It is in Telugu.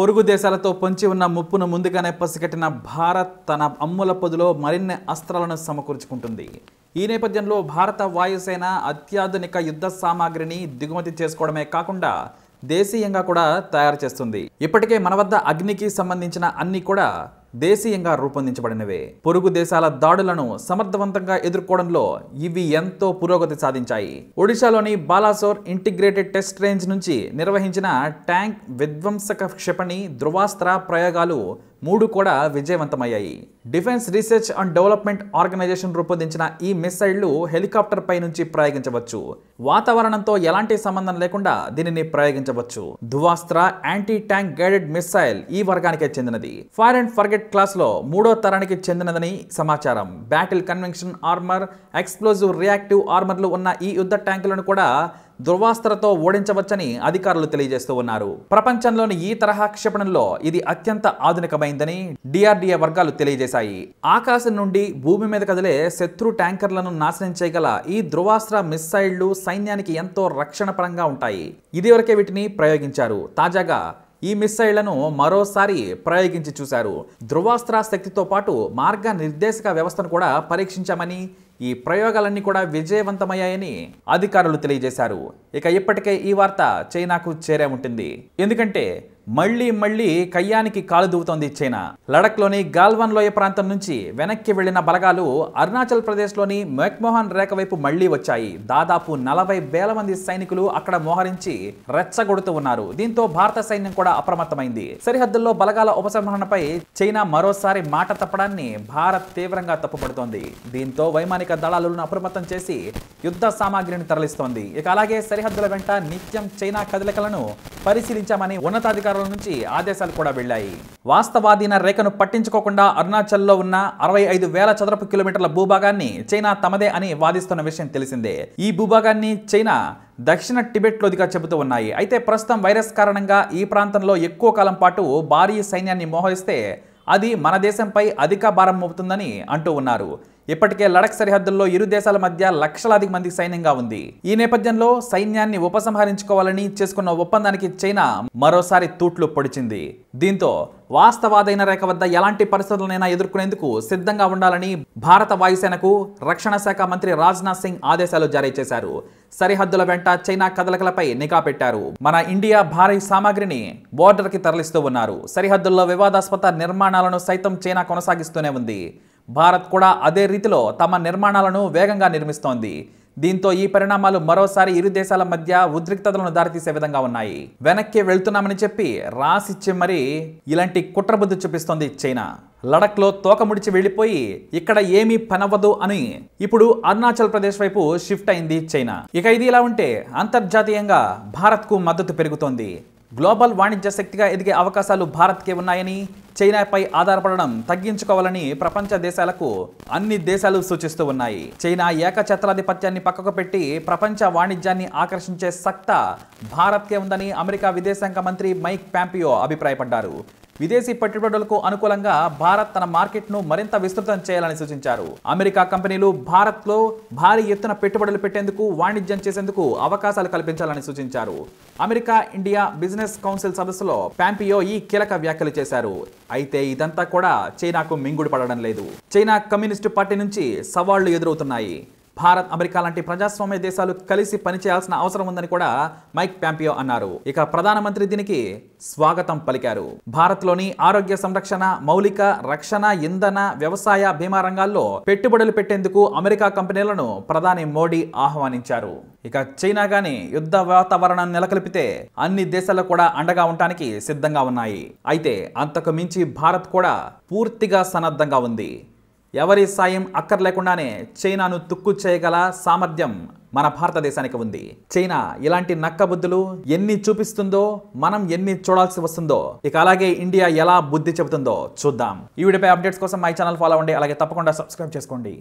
పొరుగు దేశాలతో పొంచి ఉన్న ముప్పును ముందుగానే పసిగట్టిన భారత్ తన అమ్ముల పొదులో మరిన్ని అస్త్రాలను సమకూర్చుకుంటుంది ఈ నేపథ్యంలో భారత వాయుసేన అత్యాధునిక యుద్ధ సామాగ్రిని దిగుమతి చేసుకోవడమే కాకుండా దేశీయంగా కూడా తయారు చేస్తుంది ఇప్పటికే మన వద్ద అగ్నికి సంబంధించిన అన్ని కూడా దేశీయంగా రూపొందించబడినవే పొరుగు దేశాల దాడులను సమర్థవంతంగా ఎదుర్కోవడంలో ఇవి ఎంతో పురోగతి సాధించాయి ఒడిశాలోని బాలాసోర్ ఇంటిగ్రేటెడ్ టెస్ట్ రేంజ్ నుంచి నిర్వహించిన ట్యాంక్ విధ్వంసక క్షిపణి ధృవాస్త్ర ప్రయోగాలు మూడు కూడా విజయవంతమయ్యాయి defence research and development organisation రూపొందించిన ఈ మిస్సైళ్లు హెలికాప్టర్ పై నుంచి ప్రయోగించవచ్చు వాతావరణంతో ఎలాంటి సంబంధం లేకుండా దీనిని ప్రయోగించవచ్చు Dhruvastra anti tank guided missile ఈ వర్గానికే చెందినది ఫైర్ అండ్ ఫర్గెట్ క్లాస్ లో మూడో తరానికి చెందినదని సమాచారం battle convention armour explosive reactive ఆర్మర్లు ఉన్న ఈ యుద్ధ ట్యాంకులను కూడా దుర్వాస్త్రతో ఓడించవచ్చని అధికారులు తెలియజేస్తూ ఉన్నారు ప్రపంచంలోని ఈ తరహా క్షిపణంలో ఇది అత్యంత ఆధునికమైందని డిఆర్డీఏ వర్గాలు తెలియజేశాయి ఆకాశం నుండి భూమి మీద కదిలే శత్రు ట్యాంకర్లను నాశనం చేయగల ఈ ధృవాస్త్ర మిస్సైళ్లు సైన్యానికి ఎంతో రక్షణ పరంగా ఉంటాయి ఇదివరకే వీటిని ప్రయోగించారు తాజాగా ఈ మిస్సైళ్లను మరోసారి ప్రయోగించి చూశారు ధ్రువాస్త్ర శక్తితో పాటు మార్గ నిర్దేశక వ్యవస్థను కూడా పరీక్షించామని ఈ ప్రయోగాలన్నీ కూడా విజయవంతమయ్యాయని అధికారులు తెలియజేశారు ఇక ఇప్పటికే ఈ వార్త చైనాకు చేరే ఉంటుంది ఎందుకంటే మళ్లీ మళ్లీ కయ్యానికి కాలు దువ్వుతోంది చైనా లడక్లోని గాల్వన్ లోయ ప్రాంతం నుంచి వెనక్కి వెళ్లిన బలగాలు అరుణాచల్ ప్రదేశ్లోని మెక్మోహన్ రేఖ వైపు మళ్లీ వచ్చాయి దాదాపు నలభై వేల మంది సైనికులు అక్కడ మోహరించి రెచ్చగొడుతూ ఉన్నారు దీంతో భారత సైన్యం కూడా అప్రమత్తమైంది సరిహద్దుల్లో బలగాల ఉపసంహరణపై చైనా మరోసారి మాట తప్పడాన్ని భారత్ తీవ్రంగా తప్పుపడుతోంది దీంతో వైమానిక దళాలను అప్రమత్తం చేసి యుద్ధ సామాగ్రిని తరలిస్తోంది ఇక అలాగే సరిహద్దుల వెంట నిత్యం చైనా కదలికలను పరిశీలించామని ఉన్నతాధికారి అధికారుల నుంచి ఆదేశాలు కూడా వెళ్లాయి వాస్తవాధీన రేఖను పట్టించుకోకుండా అరుణాచల్లో ఉన్న అరవై ఐదు వేల చదరపు కిలోమీటర్ల భూభాగాన్ని చైనా తమదే అని వాదిస్తున్న విషయం తెలిసిందే ఈ భూభాగాన్ని చైనా దక్షిణ టిబెట్లోదిగా చెబుతూ ఉన్నాయి అయితే ప్రస్తుతం వైరస్ కారణంగా ఈ ప్రాంతంలో ఎక్కువ కాలం పాటు భారీ సైన్యాన్ని మోహరిస్తే అది మన దేశంపై అధిక భారం మోపుతుందని అంటూ ఉన్నారు ఇప్పటికే లడక్ సరిహద్దుల్లో ఇరు దేశాల మధ్య లక్షలాది మంది సైన్యంగా ఉంది ఈ నేపథ్యంలో సైన్యాన్ని ఉపసంహరించుకోవాలని చేసుకున్న ఒప్పందానికి చైనా మరోసారి తూట్లు పొడిచింది దీంతో వాస్తవాదైన రేఖ వద్ద ఎలాంటి పరిస్థితులనైనా ఎదుర్కొనేందుకు సిద్ధంగా ఉండాలని భారత వాయుసేనకు రక్షణ శాఖ మంత్రి రాజ్నాథ్ సింగ్ ఆదేశాలు జారీ చేశారు సరిహద్దుల వెంట చైనా కదలికలపై నిఘా పెట్టారు మన ఇండియా భారీ సామాగ్రిని బోర్డర్కి తరలిస్తూ ఉన్నారు సరిహద్దుల్లో వివాదాస్పద నిర్మాణాలను సైతం చైనా కొనసాగిస్తూనే ఉంది భారత్ కూడా అదే రీతిలో తమ నిర్మాణాలను వేగంగా నిర్మిస్తోంది దీంతో ఈ పరిణామాలు మరోసారి ఇరు దేశాల మధ్య ఉద్రిక్తతలను దారితీసే విధంగా ఉన్నాయి వెనక్కి వెళ్తున్నామని చెప్పి రాసిచ్చి మరీ ఇలాంటి కుట్రబుద్ధి చూపిస్తోంది చైనా లడఖ్లో తోక ముడిచి వెళ్ళిపోయి ఇక్కడ ఏమీ పనవ్వదు అని ఇప్పుడు అరుణాచల్ ప్రదేశ్ వైపు షిఫ్ట్ అయింది చైనా ఇక ఇది ఇలా ఉంటే అంతర్జాతీయంగా భారత్కు మద్దతు పెరుగుతోంది గ్లోబల్ వాణిజ్య శక్తిగా ఎదిగే అవకాశాలు భారత్కే ఉన్నాయని చైనాపై ఆధారపడడం తగ్గించుకోవాలని ప్రపంచ దేశాలకు అన్ని దేశాలు సూచిస్తూ ఉన్నాయి చైనా ఏకఛత్రాధిపత్యాన్ని పక్కకు పెట్టి ప్రపంచ వాణిజ్యాన్ని ఆకర్షించే సత్తా భారత్కే ఉందని అమెరికా విదేశాంగ మంత్రి మైక్ ప్యాంపియో అభిప్రాయపడ్డారు విదేశీ పెట్టుబడులకు అనుకూలంగా భారత్ తన మార్కెట్ను మరింత విస్తృతం చేయాలని సూచించారు అమెరికా కంపెనీలు భారత్లో భారీ ఎత్తున పెట్టుబడులు పెట్టేందుకు వాణిజ్యం చేసేందుకు అవకాశాలు కల్పించాలని సూచించారు అమెరికా ఇండియా బిజినెస్ కౌన్సిల్ సదస్సులో పాంపియో ఈ కీలక వ్యాఖ్యలు చేశారు అయితే ఇదంతా కూడా చైనాకు మింగుడు పడడం లేదు చైనా కమ్యూనిస్టు పార్టీ నుంచి సవాళ్లు ఎదురవుతున్నాయి భారత్ అమెరికా లాంటి ప్రజాస్వామ్య దేశాలు కలిసి పనిచేయాల్సిన అవసరం ఉందని కూడా మైక్ ప్యాంపియో అన్నారు ఇక ప్రధానమంత్రి దీనికి స్వాగతం పలికారు భారత్లోని ఆరోగ్య సంరక్షణ మౌలిక రక్షణ ఇంధన వ్యవసాయ బీమా రంగాల్లో పెట్టుబడులు పెట్టేందుకు అమెరికా కంపెనీలను ప్రధాని మోడీ ఆహ్వానించారు ఇక చైనా గాని యుద్ధ వాతావరణం నెలకొల్పితే అన్ని దేశాలు కూడా అండగా ఉండటానికి సిద్ధంగా ఉన్నాయి అయితే అంతకు మించి భారత్ కూడా పూర్తిగా సన్నద్ధంగా ఉంది ఎవరి సాయం అక్కర్లేకుండానే చైనాను తుక్కు చేయగల సామర్థ్యం మన భారతదేశానికి ఉంది చైనా ఇలాంటి నక్క బుద్ధులు ఎన్ని చూపిస్తుందో మనం ఎన్ని చూడాల్సి వస్తుందో ఇక అలాగే ఇండియా ఎలా బుద్ధి చెబుతుందో చూద్దాం ఈ వీడియోపై అప్డేట్స్ కోసం మై ఛానల్ ఫాలో అవ్వండి అలాగే తప్పకుండా సబ్స్క్రైబ్ చేసుకోండి